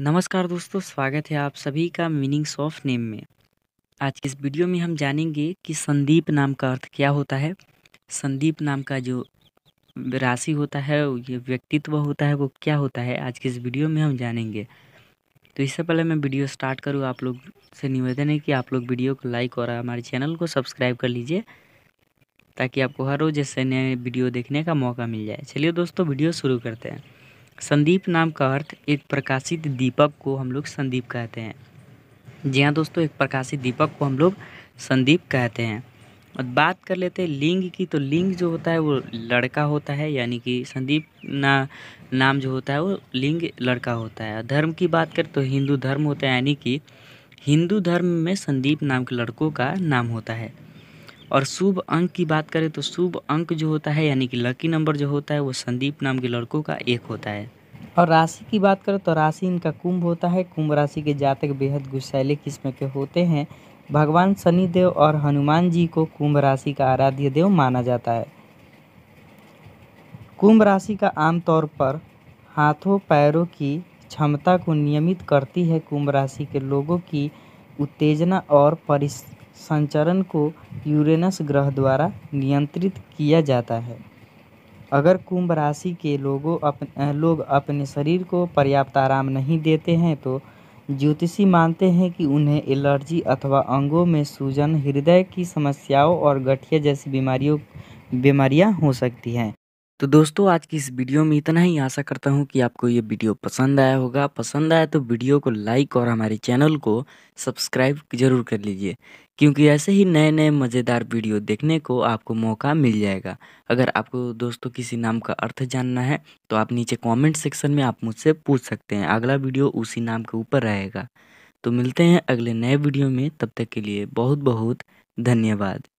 नमस्कार दोस्तों स्वागत है आप सभी का मीनिंग्स ऑफ नेम में आज के इस वीडियो में हम जानेंगे कि संदीप नाम का अर्थ क्या होता है संदीप नाम का जो राशि होता है ये व्यक्तित्व होता है वो क्या होता है आज के इस वीडियो में हम जानेंगे तो इससे पहले मैं वीडियो स्टार्ट करूँ आप लोग से निवेदन है कि आप लोग वीडियो को लाइक और हमारे चैनल को सब्सक्राइब कर लीजिए ताकि आपको हर रोज़ ऐसे नए वीडियो देखने का मौका मिल जाए चलिए दोस्तों वीडियो शुरू करते हैं संदीप नाम का अर्थ एक प्रकाशित दीपक को हम लोग संदीप कहते हैं जी हाँ दोस्तों एक प्रकाशित दीपक को हम लोग संदीप कहते हैं और बात कर लेते हैं लिंग की तो लिंग जो होता है वो लड़का होता है यानी कि संदीप ना नाम जो होता है वो लिंग लड़का होता है धर्म की बात करें तो हिंदू धर्म होता है यानी कि हिंदू धर्म में संदीप नाम के लड़कों का नाम होता है और शुभ अंक की बात करें तो शुभ अंक जो होता है यानी कि लकी नंबर जो होता है वो संदीप नाम के लड़कों का एक होता है और राशि की बात करें तो राशि इनका कुंभ होता है कुंभ राशि के जातक बेहद गुस्सैले किस्म के होते हैं भगवान शनिदेव और हनुमान जी को कुंभ राशि का आराध्य देव माना जाता है कुंभ राशि का आमतौर पर हाथों पैरों की क्षमता को नियमित करती है कुंभ राशि के लोगों की उत्तेजना और परिस संचरण को यूरेनस ग्रह द्वारा नियंत्रित किया जाता है अगर कुंभ राशि के लोगों अप लोग अपने शरीर को पर्याप्त आराम नहीं देते हैं तो ज्योतिषी मानते हैं कि उन्हें एलर्जी अथवा अंगों में सूजन हृदय की समस्याओं और गठिया जैसी बीमारियों बीमारियां हो सकती हैं तो दोस्तों आज की इस वीडियो में इतना ही आशा करता हूँ कि आपको ये वीडियो पसंद आया होगा पसंद आया तो वीडियो को लाइक और हमारे चैनल को सब्सक्राइब जरूर कर लीजिए क्योंकि ऐसे ही नए नए मज़ेदार वीडियो देखने को आपको मौका मिल जाएगा अगर आपको दोस्तों किसी नाम का अर्थ जानना है तो आप नीचे कॉमेंट सेक्शन में आप मुझसे पूछ सकते हैं अगला वीडियो उसी नाम के ऊपर रहेगा तो मिलते हैं अगले नए वीडियो में तब तक के लिए बहुत बहुत धन्यवाद